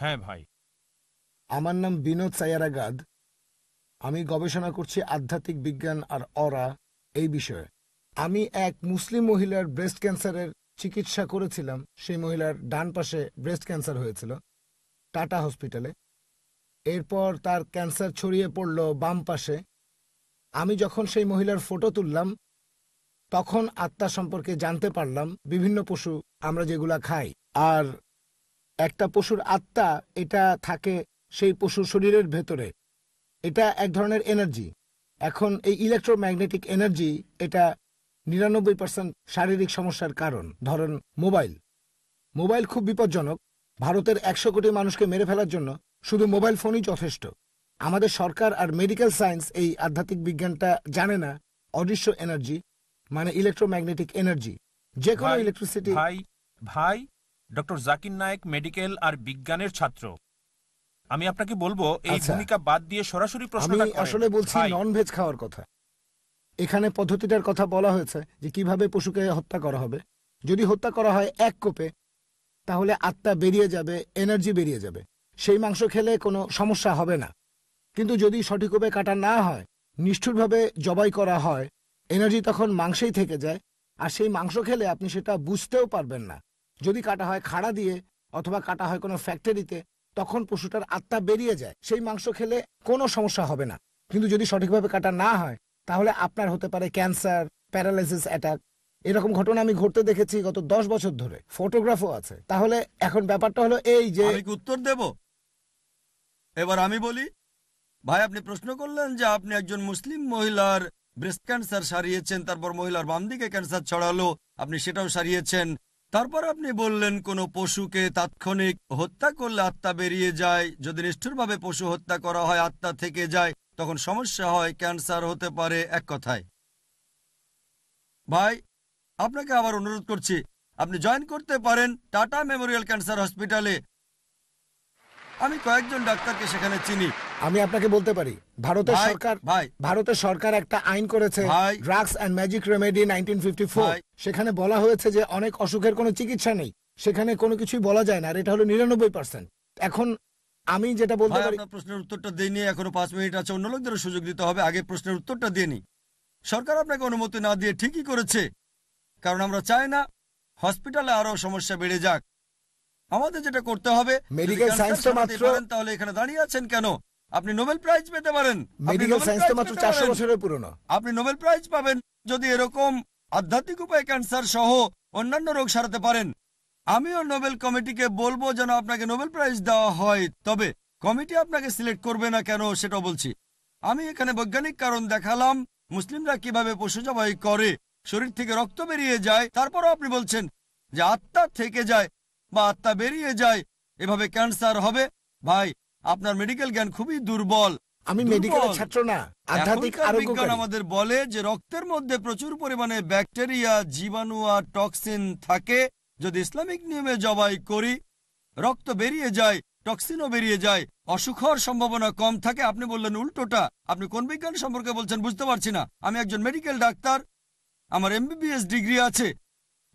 হ্যাঁ ভাই আমার নাম বিনোদ সায়ারাগাদ আমি গবেষণা করছি আধ্যাত্মিক বিজ্ঞান আর অরা এই বিষয়ে আমি এক মুসলিম মহিলার ব্রেস্ট ক্যান্সারের চিকিৎসা করেছিলাম সেই মহিলার ডান পাশে ব্রেস্ট ক্যান্সার হয়েছিল টাটা হসপিটালে এরপর তার ক্যান্সার ছড়িয়ে পড়ল বাম পাশে আমি যখন সেই মহিলার ফটো তুললাম তখন আত্মা সম্পর্কে জানতে পারলাম বিভিন্ন পশু আমরা যেগুলা খাই আর একটা পশুর আত্মা এটা থাকে সেই পশুর শরীরের ভেতরে এটা এক ধরনের এনার্জি এখন এই ইলেকট্রোম্যাগনেটিক এনার্জি এটা নিরানব্বই পার্সেন্ট শারীরিক সমস্যার কারণ ধরেন মোবাইল মোবাইল খুব বিপজ্জনক ভারতের একশো কোটি মানুষকে মেরে ফেলার জন্য শুধু মোবাইল ফোনই যথেষ্ট আমাদের সরকার আর মেডিকেল সায়েন্স এই আধ্যাত্মিক বিজ্ঞানটা জানে না অদৃশ্য এনার্জি মানে ইলেকট্রোম্যাগনেটিক এনার্জি যে কোনো ইলেকট্রিসিটি ভাই ভাই ডক্টর জাকির নায়েক মেডিকেল আর বিজ্ঞানের ছাত্র আমি আপনাকে বলবো এই আচ্ছা। ভূমিকা বাদ দিয়ে সরাসরি প্রশ্নটা আমি করেন। আসলে বলছি নন ভেজ খাওয়ার কথা এখানে পদ্ধতিটার কথা বলা হয়েছে যে কিভাবে পশুকে হত্যা করা হবে যদি হত্যা করা হয় এক কোপে তাহলে আত্মা বেরিয়ে যাবে এনার্জি বেরিয়ে যাবে সেই মাংস খেলে কোনো সমস্যা হবে না কিন্তু যদি সঠিকভাবে কাটা না হয় নিষ্ঠুরভাবে জবাই করা হয় এনার্জি তখন মাংসেই থেকে যায় আর সেই মাংস খেলে আপনি সেটা বুঝতেও পারবেন না যদি কাটা হয় খাড়া দিয়ে অথবা কাটা হয় কোনো ফ্যাক্টরিতে তখন পশুটার আত্মা বেরিয়ে যায় সেই মাংস খেলে কোনো সমস্যা হবে না কিন্তু যদি সঠিকভাবে কাটা না হয় তাহলে আপনার হতে পারে ক্যান্সার প্যারালাইসিস অ্যাটাক এরকম ঘটনা আমি ঘটতে দেখেছি গত দশ বছর ধরে ফটোগ্রাফও আছে তাহলে এখন ব্যাপারটা হলো এই যে উত্তর দেব এবার আমি বলি ভাই আপনি প্রশ্ন করলেন যে আপনি একজন মুসলিম মহিলার ব্রেস্ট ক্যান্সার সারিয়েছেন তারপর মহিলার বাম দিকে ক্যান্সার ছড়ালো আপনি সেটাও সারিয়েছেন তারপর আপনি বললেন কোন পশুকে তাৎক্ষণিক হত্যা করলে আত্মা বেরিয়ে যায় যদি নিষ্ঠুরভাবে পশু হত্যা করা হয় আত্মা থেকে যায় তখন সমস্যা হয় ক্যান্সার হতে পারে এক কথায় ভাই আপনাকে আবার অনুরোধ করছি আপনি জয়েন করতে পারেন টাটা মেমোরিয়াল ক্যান্সার হসপিটালে আমি কয়েকজন ডাক্তারকে সেখানে চিনি আমি আপনাকে বলতে পারি ভারতের সরকার ভারতের সরকার একটা আইন করেছে drugs and magic remedy nineteen সেখানে বলা হয়েছে যে অনেক অসুখের কোনো চিকিৎসা নেই সেখানে কোনো কিছুই বলা যায় না আর এটা হলো নিরানব্বই পার্সেন্ট এখন আমি যেটা বলতে পারি প্রশ্নের উত্তরটা দিইনি এখনো পাঁচ মিনিট আছে অন্য লোকদের সুযোগ দিতে হবে আগে প্রশ্নের উত্তরটা দিইনি সরকার আপনাকে অনুমতি না দিয়ে ঠিকই করেছে কারণ আমরা চাই না হসপিটালে আরো সমস্যা বেড়ে যাক আমাদের যেটা করতে হবে মেডিকেল সায়েন্স তো মাত্র তাহলে এখানে দাঁড়িয়ে আছেন কেন আপনি নোবেল প্রাইজ পেতে পারেন মেডিকেল সায়েন্স তো মাত্র 400 বছরের পুরনো আপনি নোবেল প্রাইজ পাবেন যদি এরকম আধ্যাত্মিক উপায়ে ক্যান্সার সহ অন্যান্য রোগ সারাতে পারেন আমিও নোবেল কমিটিকে বলবো যেন আপনাকে নোবেল প্রাইজ দেওয়া হয় তবে কমিটি আপনাকে সিলেক্ট করবে না কেন সেটা বলছি আমি এখানে বৈজ্ঞানিক কারণ দেখালাম মুসলিমরা কিভাবে পশু জবাই করে শরীর থেকে রক্ত বেরিয়ে যায় তারপরও আপনি বলছেন যে আত্মা থেকে যায় বা আত্মা বেরিয়ে যায় এভাবে ক্যান্সার হবে ভাই আপনার মেডিকেল জ্ঞান খুবই দুর্বল আমি মেডিকেল ছাত্র না আধ্যাত্মিক বিজ্ঞান আমাদের বলে যে রক্তের মধ্যে প্রচুর পরিমাণে ব্যাকটেরিয়া জীবাণু আর টক্সিন থাকে যদি ইসলামিক নিয়মে জবাই করি রক্ত বেরিয়ে যায় টক্সিনও বেরিয়ে যায় অসুখ হওয়ার সম্ভাবনা কম থাকে আপনি বললেন উল্টোটা আপনি কোন বিজ্ঞান সম্পর্কে বলছেন বুঝতে পারছি না আমি একজন মেডিকেল ডাক্তার আমার এমবিবিএস ডিগ্রি আছে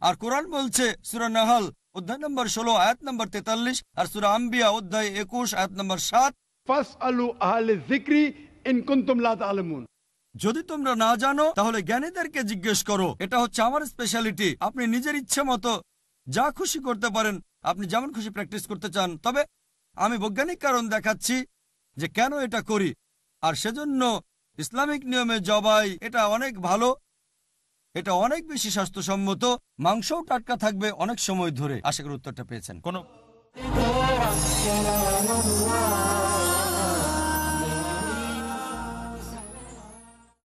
আর কোরআন বলছে সুরানাহাল অধ্যায় নম্বর ষোলো আয়াত নম্বর তেতাল্লিশ আর সুরা আম্বিয়া অধ্যায় একুশ আয়াত নম্বর সাত যদি তোমরা না জানো তাহলে জ্ঞানীদেরকে জিজ্ঞেস করো এটা হচ্ছে আমার স্পেশালিটি আপনি নিজের ইচ্ছে মতো যা খুশি করতে পারেন আপনি যেমন খুশি প্র্যাকটিস করতে চান তবে আমি বৈজ্ঞানিক কারণ দেখাচ্ছি যে কেন এটা করি আর সেজন্য ইসলামিক নিয়মে জবাই এটা অনেক ভালো এটা অনেক বেশি স্বাস্থ্যসম্মত মাংসও টাটকা থাকবে অনেক সময় ধরে আশা করি উত্তরটা পেয়েছেন কোন